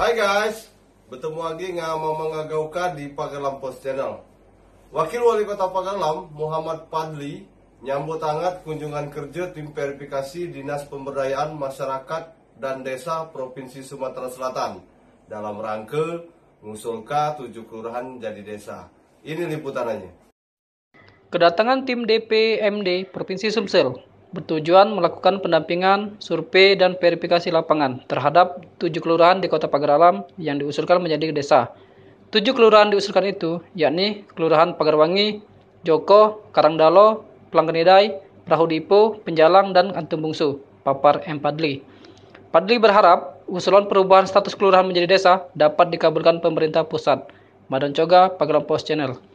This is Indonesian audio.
Hai guys, bertemu lagi dengan Mama Ngagauka di Pagalam Post Channel. Wakil Wali Kota Pagalam, Muhammad Padli, nyambut hangat kunjungan kerja tim verifikasi Dinas Pemberdayaan Masyarakat dan Desa Provinsi Sumatera Selatan dalam rangka mengusulkan tujuh kelurahan jadi desa. Ini liputanannya. Kedatangan tim DPMD Provinsi Sumsel bertujuan melakukan pendampingan, survei, dan verifikasi lapangan terhadap tujuh kelurahan di Kota Pagar Alam yang diusulkan menjadi desa. Tujuh kelurahan diusulkan itu, yakni Kelurahan Pagarwangi, Joko, Karangdalo, Pelanggenidai, Perahu Dipo, Penjalang, dan Antum Bungsu, Papar M. Padli. Padli berharap usulan perubahan status kelurahan menjadi desa dapat dikabulkan pemerintah pusat. Madan Coga, Pagalam Post Channel.